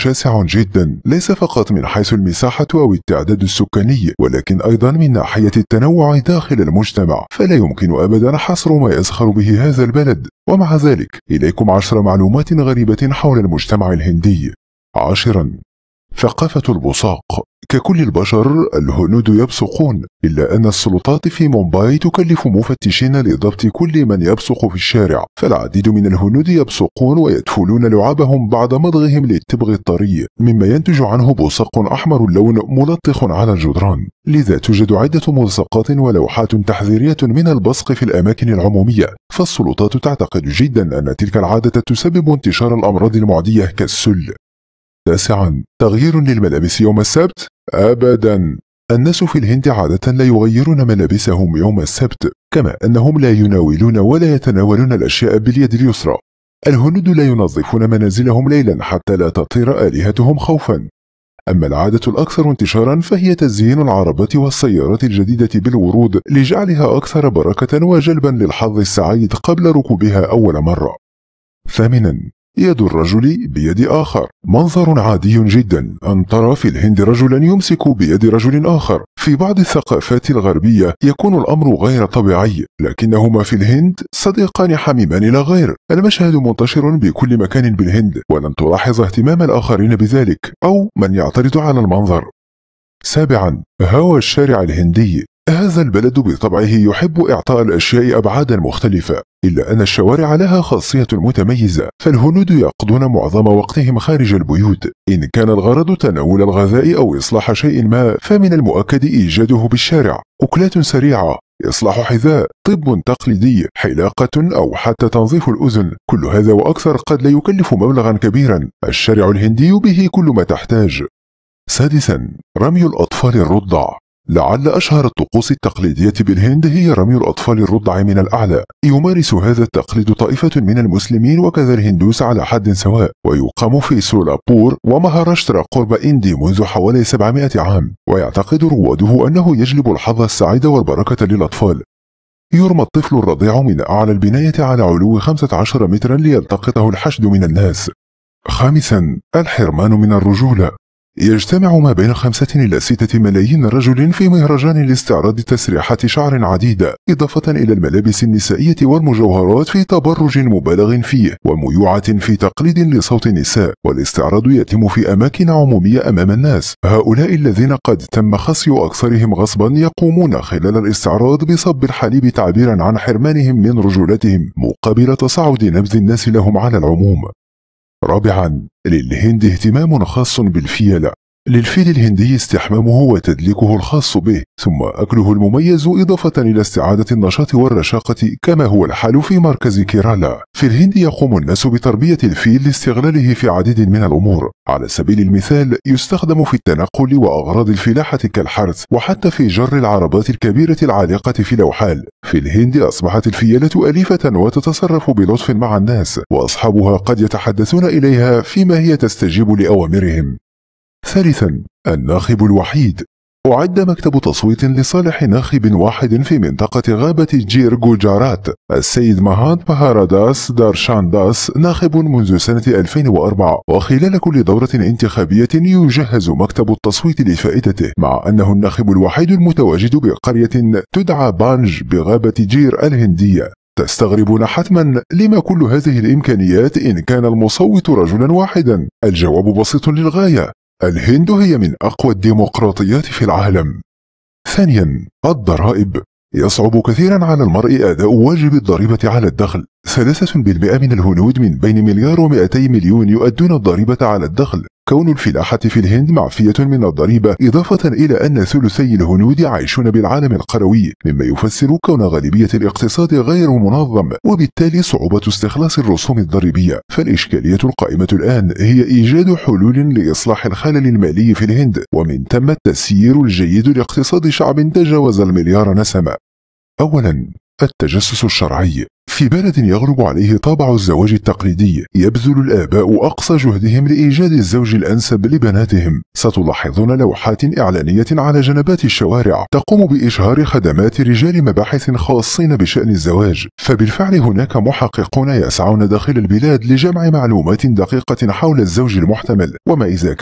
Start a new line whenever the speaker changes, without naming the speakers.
شاسع جدا ليس فقط من حيث المساحة أو التعداد السكاني ولكن أيضا من ناحية التنوع داخل المجتمع فلا يمكن أبدا حصر ما يزخر به هذا البلد ومع ذلك إليكم عشر معلومات غريبة حول المجتمع الهندي عاشرا ثقافة البصاق ككل البشر الهنود يبصقون إلا أن السلطات في مومباي تكلف مفتشين لضبط كل من يبصق في الشارع فالعديد من الهنود يبصقون ويدفلون لعابهم بعد مضغهم للتبغ الطري مما ينتج عنه بصاق أحمر اللون ملطخ على الجدران لذا توجد عدة ملصقات ولوحات تحذيرية من البصق في الأماكن العمومية فالسلطات تعتقد جدا أن تلك العادة تسبب انتشار الأمراض المعدية كالسل تاسعا تغيير للملابس يوم السبت أبدا الناس في الهند عادة لا يغيرون ملابسهم يوم السبت كما أنهم لا يناولون ولا يتناولون الأشياء باليد اليسرى الهنود لا ينظفون منازلهم ليلا حتى لا تطير آلهتهم خوفا أما العادة الأكثر انتشارا فهي تزيين العربات والسيارات الجديدة بالورود لجعلها أكثر بركة وجلبا للحظ السعيد قبل ركوبها أول مرة ثامنا يد الرجل بيد آخر منظر عادي جدا أن ترى في الهند رجلا يمسك بيد رجل آخر في بعض الثقافات الغربية يكون الأمر غير طبيعي لكنهما في الهند صديقان حميمان لا غير المشهد منتشر بكل مكان بالهند ولن تلاحظ اهتمام الآخرين بذلك أو من يعترض على المنظر سابعا هوى الشارع الهندي هذا البلد بطبعه يحب إعطاء الأشياء أبعادا مختلفة إلا أن الشوارع لها خاصية متميزة فالهنود يقضون معظم وقتهم خارج البيوت إن كان الغرض تناول الغذاء أو إصلاح شيء ما فمن المؤكد إيجاده بالشارع أكلات سريعة إصلاح حذاء طب تقليدي حلاقة أو حتى تنظيف الأذن كل هذا وأكثر قد لا يكلف مبلغا كبيرا الشارع الهندي به كل ما تحتاج سادسا رمي الأطفال الرضع لعل أشهر الطقوس التقليدية بالهند هي رمي الأطفال الرضع من الأعلى يمارس هذا التقليد طائفة من المسلمين وكذا الهندوس على حد سواء ويقام في سولابور ومهاراشترا قرب إندي منذ حوالي 700 عام ويعتقد رواده أنه يجلب الحظ السعيد والبركة للأطفال يرمى الطفل الرضيع من أعلى البناية على علو 15 مترا ليلتقطه الحشد من الناس خامسا الحرمان من الرجولة يجتمع ما بين خمسة إلى ستة ملايين رجل في مهرجان لاستعراض تسريحات شعر عديدة إضافة إلى الملابس النسائية والمجوهرات في تبرج مبالغ فيه وميوعة في تقليد لصوت النساء والاستعراض يتم في أماكن عمومية أمام الناس هؤلاء الذين قد تم خصي أكثرهم غصبا يقومون خلال الاستعراض بصب الحليب تعبيرا عن حرمانهم من رجولتهم مقابل تصاعد نبذ الناس لهم على العموم رابعا للهند اهتمام خاص بالفيلة للفيل الهندي استحمامه وتدليكه الخاص به ثم أكله المميز إضافة إلى استعادة النشاط والرشاقة كما هو الحال في مركز كيرالا في الهند يقوم الناس بتربية الفيل لاستغلاله في عديد من الأمور على سبيل المثال يستخدم في التنقل وأغراض الفلاحة كالحرث وحتى في جر العربات الكبيرة العالقة في الأوحال في الهند أصبحت الفيلة أليفة وتتصرف بلطف مع الناس وأصحابها قد يتحدثون إليها فيما هي تستجيب لأوامرهم ثالثا الناخب الوحيد أعد مكتب تصويت لصالح ناخب واحد في منطقة غابة جير جوجارات السيد مهاد بهاراداس دارشان داس ناخب منذ سنة 2004 وخلال كل دورة انتخابية يجهز مكتب التصويت لفائدته مع أنه الناخب الوحيد المتواجد بقرية تدعى بانج بغابة جير الهندية تستغربون حتما لما كل هذه الإمكانيات إن كان المصوت رجلا واحدا الجواب بسيط للغاية الهند هي من أقوى الديمقراطيات في العالم ثانيا الضرائب يصعب كثيرا على المرء أداء واجب الضريبة على الدخل 3% من الهنود من بين مليار و200 مليون يؤدون الضريبة على الدخل كون الفلاحة في الهند معفية من الضريبة إضافة إلى أن ثلثي الهنود عايشون بالعالم القروي مما يفسر كون غالبية الاقتصاد غير منظم وبالتالي صعوبة استخلاص الرسوم الضريبية فالإشكالية القائمة الآن هي إيجاد حلول لإصلاح الخلل المالي في الهند ومن ثم التسيير الجيد لاقتصاد شعب تجاوز المليار نسمة أولا التجسس الشرعي في بلد يغلب عليه طابع الزواج التقليدي يبذل الآباء أقصى جهدهم لإيجاد الزوج الأنسب لبناتهم ستلاحظون لوحات إعلانية على جنبات الشوارع تقوم بإشهار خدمات رجال مباحث خاصين بشأن الزواج فبالفعل هناك محققون يسعون داخل البلاد لجمع معلومات دقيقة حول الزوج المحتمل وما إذا كان